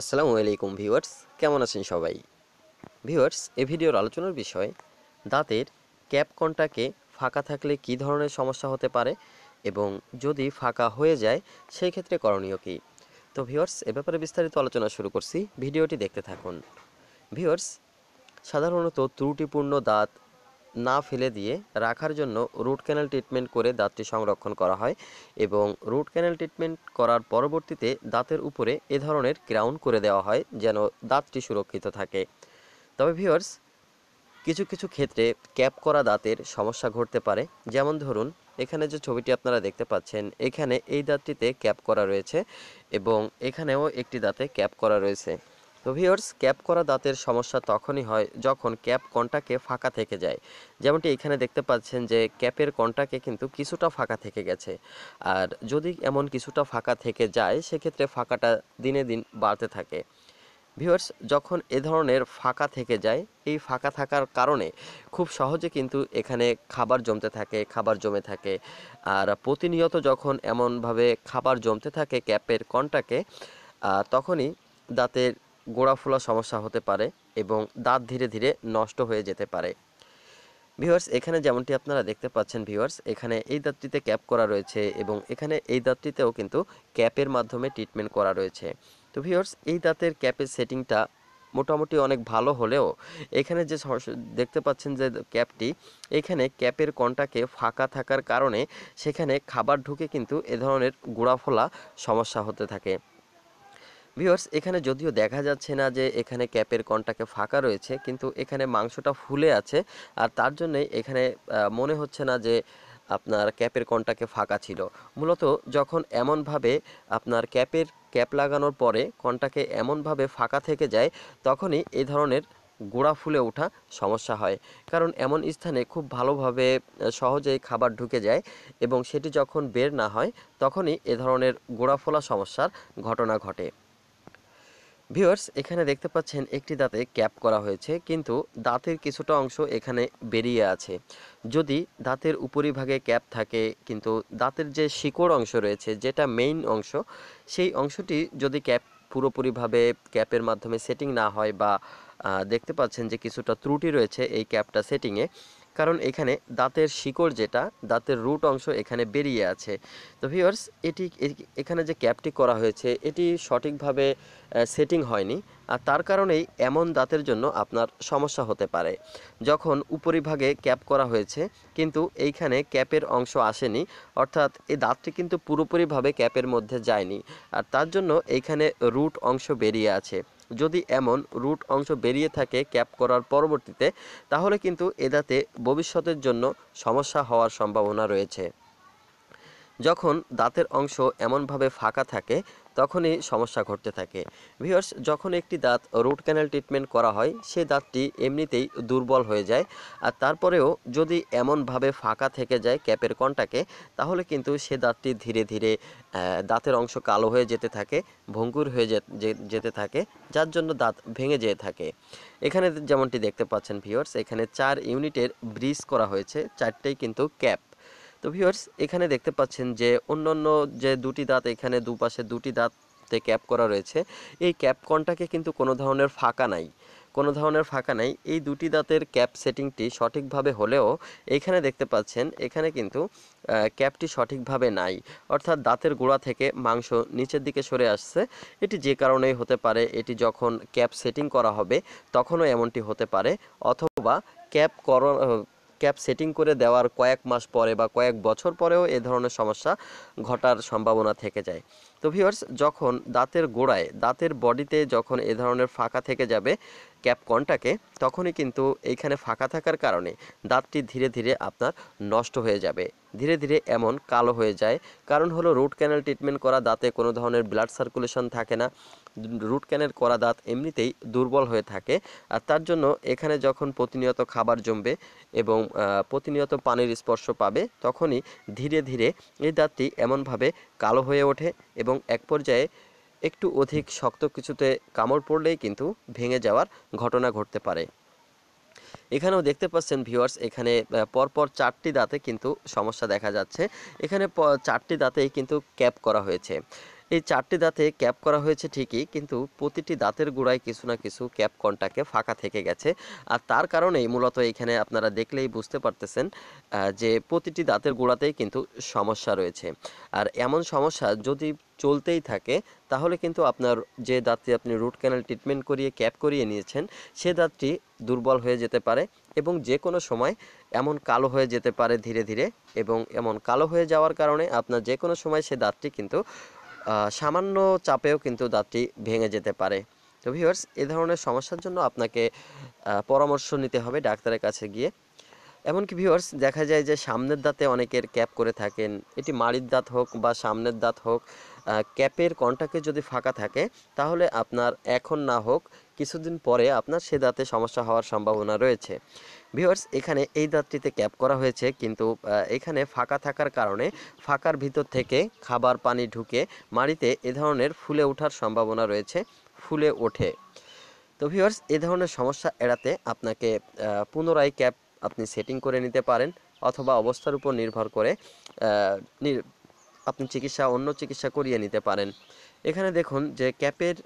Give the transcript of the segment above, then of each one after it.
আসসালামু আলাইকুম ভিউয়ার্স কেমন আছেন সবাই ভিউয়ার্স এ ভিডিওর আলোচনার বিষয় দাঁতের ক্যাপ কন্টাকে ফাঁকা থাকলে কি ধরনের সমস্যা হতে পারে এবং যদি ফাঁকা হয়ে যায় সেই ক্ষেত্রে করণীয় কী তো ভিউয়ার্স এ ব্যাপারে বিস্তারিত আলোচনা শুরু করছি ভিডিওটি দেখতে থাকুন ভিউয়ার্স সাধারণত ত্রুটিপূর্ণ দাঁত না ফেলে দিয়ে রাখার জন্য রুট ক্যানেল ট্রিটমেন্ট করে দাঁতটি সংরক্ষণ করা হয় এবং রুট ক্যানেল ট্রিটমেন্ট করার পরবর্তীতে দাঁতের উপরে এ ধরনের ক্রাউন করে দেওয়া হয় যেন দাঁতটি সুরক্ষিত থাকে তবে ভিওর্স কিছু কিছু ক্ষেত্রে ক্যাপ করা দাঁতের সমস্যা ঘটতে পারে যেমন ধরুন এখানে যে ছবিটি আপনারা দেখতে পাচ্ছেন এখানে এই দাঁতটিতে ক্যাপ করা রয়েছে এবং এখানেও একটি দাঁতে ক্যাপ করা রয়েছে তো ভিওর্স ক্যাপ করা দাঁতের সমস্যা তখনই হয় যখন ক্যাপ কনটাকে ফাঁকা থেকে যায় যেমনটি এখানে দেখতে পাচ্ছেন যে ক্যাপের কনটাকে কিন্তু কিছুটা ফাঁকা থেকে গেছে আর যদি এমন কিছুটা ফাঁকা থেকে যায় সেক্ষেত্রে ফাঁকাটা দিনে দিন বাড়তে থাকে ভিউয়ার্স যখন এ ধরনের ফাঁকা থেকে যায় এই ফাঁকা থাকার কারণে খুব সহজে কিন্তু এখানে খাবার জমতে থাকে খাবার জমে থাকে আর প্রতিনিয়ত যখন এমনভাবে খাবার জমতে থাকে ক্যাপের কনটাকে তখনই দাঁতের গোড়া ফোলা সমস্যা হতে পারে এবং দাঁত ধীরে ধীরে নষ্ট হয়ে যেতে পারে ভিওয়ার্স এখানে যেমনটি আপনারা দেখতে পাচ্ছেন ভিওয়ার্স এখানে এই দাঁতটিতে ক্যাপ করা রয়েছে এবং এখানে এই দাঁতটিতেও কিন্তু ক্যাপের মাধ্যমে ট্রিটমেন্ট করা রয়েছে তো ভিওয়ার্স এই দাঁতের ক্যাপের সেটিংটা মোটামুটি অনেক ভালো হলেও এখানে যে দেখতে পাচ্ছেন যে ক্যাপটি এখানে ক্যাপের কনটাকে ফাঁকা থাকার কারণে সেখানে খাবার ঢুকে কিন্তু এ ধরনের গোড়াফোলা সমস্যা হতে থাকে ভিউয়ার্স এখানে যদিও দেখা যাচ্ছে না যে এখানে ক্যাপের কনটাকে ফাঁকা রয়েছে কিন্তু এখানে মাংসটা ফুলে আছে আর তার জন্যে এখানে মনে হচ্ছে না যে আপনার ক্যাপের কনটাকে ফাঁকা ছিল মূলত যখন এমনভাবে আপনার ক্যাপের ক্যাপ লাগানোর পরে কনটাকে এমনভাবে ফাঁকা থেকে যায় তখনই এই ধরনের গোড়া ফুলে ওঠা সমস্যা হয় কারণ এমন স্থানে খুব ভালোভাবে সহজেই খাবার ঢুকে যায় এবং সেটি যখন বের না হয় তখনই এ ধরনের গোড়া ফোলা সমস্যার ঘটনা ঘটে ভিউয়ার্স এখানে দেখতে পাচ্ছেন একটি দাঁতে ক্যাপ করা হয়েছে কিন্তু দাঁতের কিছুটা অংশ এখানে বেরিয়ে আছে যদি দাঁতের উপরিভাগে ক্যাপ থাকে কিন্তু দাঁতের যে শিকড় অংশ রয়েছে যেটা মেইন অংশ সেই অংশটি যদি ক্যাপ পুরোপুরিভাবে ক্যাপের মাধ্যমে সেটিং না হয় বা দেখতে পাচ্ছেন যে কিছুটা ত্রুটি রয়েছে এই ক্যাপটা সেটিংয়ে কারণ এখানে দাঁতের শিকড় যেটা দাঁতের রুট অংশ এখানে বেরিয়ে আছে তো ভিওর্স এটি এখানে যে ক্যাপটি করা হয়েছে এটি সঠিকভাবে সেটিং হয়নি আর তার কারণেই এমন দাঁতের জন্য আপনার সমস্যা হতে পারে যখন উপরিভাগে ক্যাপ করা হয়েছে কিন্তু এইখানে ক্যাপের অংশ আসেনি অর্থাৎ এই দাঁতটি কিন্তু পুরোপুরিভাবে ক্যাপের মধ্যে যায়নি আর তার জন্য এইখানে রুট অংশ বেরিয়ে আছে যদি এমন রুট অংশ বেরিয়ে থাকে ক্যাপ করার পরবর্তীতে তাহলে কিন্তু এদাতে ভবিষ্যতের জন্য সমস্যা হওয়ার সম্ভাবনা রয়েছে যখন দাঁতের অংশ এমনভাবে ফাঁকা থাকে তখনই সমস্যা ঘটতে থাকে ভিউয়ার্স যখন একটি দাঁত রুট ক্যানেল ট্রিটমেন্ট করা হয় সে দাঁতটি এমনিতেই দুর্বল হয়ে যায় আর তারপরেও যদি এমনভাবে ফাঁকা থেকে যায় ক্যাপের কন্টাকে তাহলে কিন্তু সে দাঁতটি ধীরে ধীরে দাঁতের অংশ কালো হয়ে যেতে থাকে ভঙ্গুর হয়ে যেতে থাকে যার জন্য দাঁত ভেঙে যেতে থাকে এখানে যেমনটি দেখতে পাচ্ছেন ভিউয়ার্স এখানে চার ইউনিটের ব্রিজ করা হয়েছে চারটেই কিন্তু ক্যাপ তো ভিউয়ার্স এখানে দেখতে পাচ্ছেন যে অন্যান্য যে দুটি দাঁত এখানে দুপাশে দুটি দাঁতে ক্যাপ করা রয়েছে এই ক্যাপ কনটাকে কিন্তু কোনো ধরনের ফাঁকা নাই কোনো ধরনের ফাঁকা নাই এই দুটি দাঁতের ক্যাপ সেটিংটি সঠিকভাবে হলেও এখানে দেখতে পাচ্ছেন এখানে কিন্তু ক্যাপটি সঠিকভাবে নাই অর্থাৎ দাঁতের গোড়া থেকে মাংস নিচের দিকে সরে আসছে এটি যে কারণেই হতে পারে এটি যখন ক্যাপ সেটিং করা হবে তখনও এমনটি হতে পারে অথবা ক্যাপ কর ক্যাপ সেটিং করে দেওয়ার কয়েক মাস পরে বা কয়েক বছর পরেও এ ধরনের সমস্যা ঘটার সম্ভাবনা থেকে যায় তো ভিউয়ার্স যখন দাঁতের গোড়ায় দাঁতের বডিতে যখন এ ধরনের ফাঁকা থেকে যাবে ক্যাপকনটাকে তখনই কিন্তু এইখানে ফাঁকা থাকার কারণে দাঁতটি ধীরে ধীরে আপনার নষ্ট হয়ে যাবে ধীরে ধীরে এমন কালো হয়ে যায় কারণ হলো রুট ক্যানেল ট্রিটমেন্ট করা দাঁতে কোনো ধরনের ব্লাড সার্কুলেশন থাকে না রুট ক্যানেল করা দাঁত এমনিতেই দুর্বল হয়ে থাকে আর তার জন্য এখানে যখন প্রতিনিয়ত খাবার জমবে এবং প্রতিনিয়ত পানির স্পর্শ পাবে তখনই ধীরে ধীরে এই দাঁতটি এমনভাবে কালো হয়ে ওঠে এবং এক পর্যায়ে একটু অধিক শক্ত কিছুতে কামড় পড়লেই কিন্তু ভেঙে যাওয়ার ঘটনা ঘটতে পারে এখানেও দেখতে পাচ্ছেন ভিউয়ার্স এখানে পরপর চারটি দাঁতে কিন্তু সমস্যা দেখা যাচ্ছে এখানে চারটি দাঁতেই কিন্তু ক্যাপ করা হয়েছে এই চারটি দাঁতে ক্যাপ করা হয়েছে ঠিকই কিন্তু প্রতিটি দাঁতের গোড়ায় কিছু না কিছু ক্যাপ কনটাকে ফাঁকা থেকে গেছে আর তার কারণেই মূলত এখানে আপনারা দেখলেই বুঝতে পারতেছেন যে প্রতিটি দাঁতের গোড়াতেই কিন্তু সমস্যা রয়েছে আর এমন সমস্যা যদি চলতেই থাকে তাহলে কিন্তু আপনার যে দাঁতটি আপনি রুট ক্যানাল ট্রিটমেন্ট করিয়ে ক্যাপ করিয়ে নিয়েছেন সে দাঁতটি দুর্বল হয়ে যেতে পারে এবং যে কোনো সময় এমন কালো হয়ে যেতে পারে ধীরে ধীরে এবং এমন কালো হয়ে যাওয়ার কারণে আপনার যে কোনো সময় সে দাঁতটি কিন্তু সামান্য চাপেও কিন্তু দাঁতটি ভেঙে যেতে পারে তো ভিউয়ার্স এ ধরনের সমস্যার জন্য আপনাকে পরামর্শ নিতে হবে ডাক্তারের কাছে গিয়ে এমনকি ভিউয়ার্স দেখা যায় যে সামনের দাঁতে অনেকের ক্যাপ করে থাকেন এটি মাড়ির দাঁত হোক বা সামনের দাঁত হোক ক্যাপের কন্টাকে যদি ফাঁকা থাকে তাহলে আপনার এখন না হোক কিছুদিন পরে আপনার সে দাঁতে সমস্যা হওয়ার সম্ভাবনা রয়েছে ভিওর্স এখানে এই দাঁতটিতে ক্যাপ করা হয়েছে কিন্তু এখানে ফাঁকা থাকার কারণে ফাঁকার ভিতর থেকে খাবার পানি ঢুকে মাড়িতে এ ধরনের ফুলে ওঠার সম্ভাবনা রয়েছে ফুলে ওঠে তো ভিওর্স এ ধরনের সমস্যা এড়াতে আপনাকে পুনরায় ক্যাপ আপনি সেটিং করে নিতে পারেন অথবা অবস্থার উপর নির্ভর করে আপনি চিকিৎসা অন্য চিকিৎসা করিয়ে নিতে পারেন এখানে দেখুন যে ক্যাপের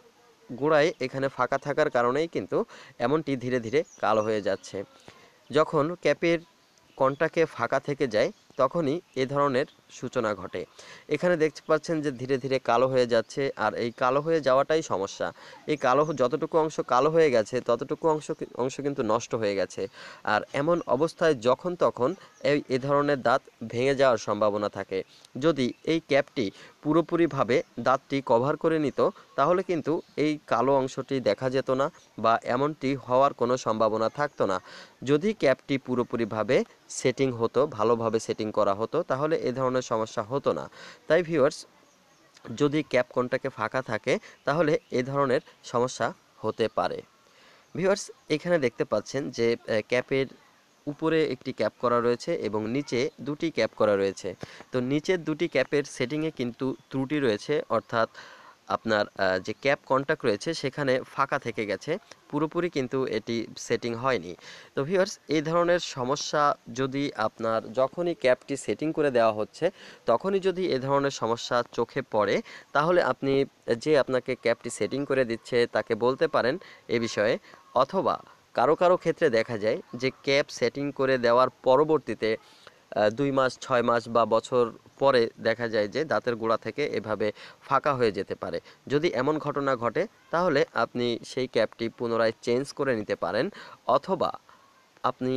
গোড়ায় এখানে ফাঁকা থাকার কারণেই কিন্তু এমনটি ধীরে ধীরে কালো হয়ে যাচ্ছে যখন ক্যাপের কনটাকে ফাঁকা থেকে যায় তখনই এ ধরনের সূচনা ঘটে এখানে দেখতে পাচ্ছেন যে ধীরে ধীরে কালো হয়ে যাচ্ছে আর এই কালো হয়ে যাওয়াটাই সমস্যা এই কালো যতটুকু অংশ কালো হয়ে গেছে ততটুকু অংশ অংশ কিন্তু নষ্ট হয়ে গেছে আর এমন অবস্থায় যখন তখন এই এ ধরনের দাঁত ভেঙে যাওয়ার সম্ভাবনা থাকে যদি এই ক্যাপটি পুরোপুরিভাবে দাঁতটি কভার করে নিত তাহলে কিন্তু এই কালো অংশটি দেখা যেত না বা এমনটি হওয়ার কোনো সম্ভাবনা থাকতো না যদি ক্যাপটি পুরোপুরিভাবে সেটিং হতো ভালোভাবে সেটিং করা হতো তাহলে এ ধরনের সমস্যা হতো না তাই ভিউয়ার্স যদি ক্যাপকনটাকে ফাঁকা থাকে তাহলে এ ধরনের সমস্যা হতে পারে ভিউয়ার্স এখানে দেখতে পাচ্ছেন যে ক্যাপের উপরে একটি ক্যাপ করা রয়েছে এবং নিচে দুটি ক্যাপ করা রয়েছে তো নিচের দুটি ক্যাপের সেটিংয়ে কিন্তু ত্রুটি রয়েছে অর্থাৎ আপনার যে ক্যাপ কন্ট্যাক্ট রয়েছে সেখানে ফাঁকা থেকে গেছে পুরোপুরি কিন্তু এটি সেটিং হয়নি তো ভিউয়ার্স এই ধরনের সমস্যা যদি আপনার যখনই ক্যাপটি সেটিং করে দেওয়া হচ্ছে তখনই যদি এ ধরনের সমস্যা চোখে পড়ে তাহলে আপনি যে আপনাকে ক্যাপটি সেটিং করে দিচ্ছে তাকে বলতে পারেন এ বিষয়ে অথবা কারো কারো ক্ষেত্রে দেখা যায় যে ক্যাপ সেটিং করে দেওয়ার পরবর্তীতে দুই মাস ছয় মাস বা বছর পরে দেখা যায় যে দাঁতের গোড়া থেকে এভাবে ফাঁকা হয়ে যেতে পারে যদি এমন ঘটনা ঘটে তাহলে আপনি সেই ক্যাপটি পুনরায় চেঞ্জ করে নিতে পারেন অথবা আপনি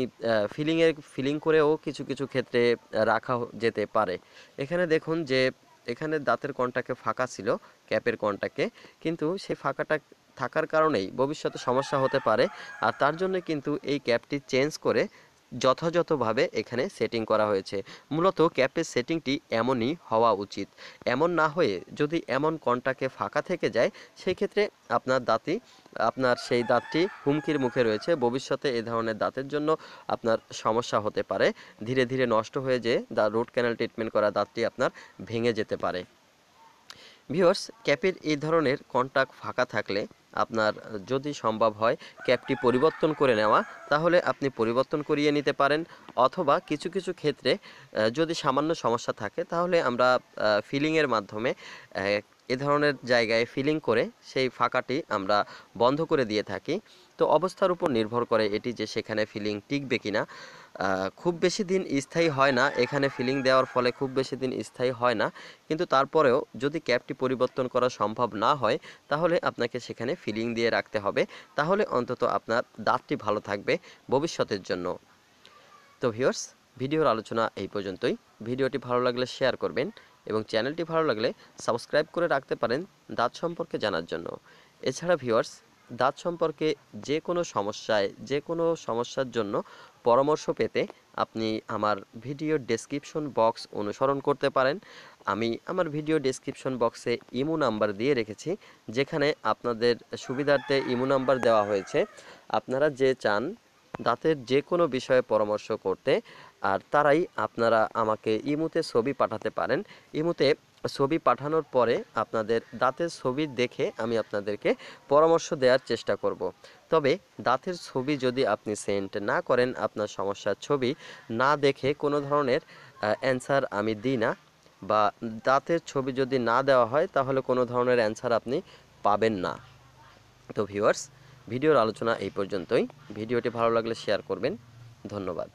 ফিলিংয়ের ফিলিং করেও কিছু কিছু ক্ষেত্রে রাখা যেতে পারে এখানে দেখুন যে এখানে দাঁতের কন্টাকে ফাঁকা ছিল ক্যাপের কন্টাকে কিন্তু সেই ফাঁকাটা থাকার কারণেই ভবিষ্যতে সমস্যা হতে পারে আর তার জন্য কিন্তু এই ক্যাপটি চেঞ্জ করে যথাযথভাবে এখানে সেটিং করা হয়েছে মূলত ক্যাপের সেটিংটি এমনই হওয়া উচিত এমন না হয়ে যদি এমন কনটাকে ফাঁকা থেকে যায় সেই ক্ষেত্রে আপনার দাঁতই আপনার সেই দাঁতটি হুমকির মুখে রয়েছে ভবিষ্যতে এ ধরনের দাঁতের জন্য আপনার সমস্যা হতে পারে ধীরে ধীরে নষ্ট হয়ে যেয়ে দা রুট ক্যানেল ট্রিটমেন্ট করা দাঁতটি আপনার ভেঙে যেতে পারে ভিওর্স ক্যাপের এই ধরনের কন্টাক্ট ফাঁকা থাকলে আপনার যদি সম্ভব হয় ক্যাপটি পরিবর্তন করে নেওয়া তাহলে আপনি পরিবর্তন করিয়ে নিতে পারেন অথবা কিছু কিছু ক্ষেত্রে যদি সামান্য সমস্যা থাকে তাহলে আমরা ফিলিংয়ের মাধ্যমে এ ধরনের জায়গায় ফিলিং করে সেই ফাঁকাটি আমরা বন্ধ করে দিয়ে থাকি তো অবস্থার উপর নির্ভর করে এটি যে সেখানে ফিলিং টিকবে কিনা খুব বেশি দিন স্থায়ী হয় না এখানে ফিলিং দেওয়ার ফলে খুব বেশি দিন স্থায়ী হয় না কিন্তু তারপরেও যদি ক্যাবটি পরিবর্তন করা সম্ভব না হয় তাহলে আপনাকে সেখানে ফিলিং দিয়ে রাখতে হবে তাহলে অন্তত আপনার দাঁতটি ভালো থাকবে ভবিষ্যতের জন্য তো ভিওর্স ভিডিওর আলোচনা এই পর্যন্তই ভিডিওটি ভালো লাগলে শেয়ার করবেন এবং চ্যানেলটি ভালো লাগলে সাবস্ক্রাইব করে রাখতে পারেন দাঁত সম্পর্কে জানার জন্য এছাড়া ভিওর্স দাঁত সম্পর্কে যে কোনো সমস্যায় যে কোনো সমস্যার জন্য পরামর্শ পেতে আপনি আমার ভিডিও ডেসক্রিপশন বক্স অনুসরণ করতে পারেন আমি আমার ভিডিও ডেসক্রিপশন বক্সে ইমো নাম্বার দিয়ে রেখেছি যেখানে আপনাদের সুবিধার্থে ইমো নাম্বার দেওয়া হয়েছে আপনারা যে চান দাঁতের যে কোনো বিষয়ে পরামর্শ করতে আর তারাই আপনারা আমাকে ইমুতে ছবি পাঠাতে পারেন ইমুতে ছবি পাঠানোর পরে আপনাদের দাঁতের ছবি দেখে আমি আপনাদেরকে পরামর্শ দেওয়ার চেষ্টা করব। তবে দাঁতের ছবি যদি আপনি সেন্ট না করেন আপনার সমস্যার ছবি না দেখে কোনো ধরনের অ্যান্সার আমি দিই না বা দাঁতের ছবি যদি না দেওয়া হয় তাহলে কোনো ধরনের অ্যান্সার আপনি পাবেন না তো ভিউয়ার্স ভিডিওর আলোচনা এই পর্যন্তই ভিডিওটি ভালো লাগলে শেয়ার করবেন ধন্যবাদ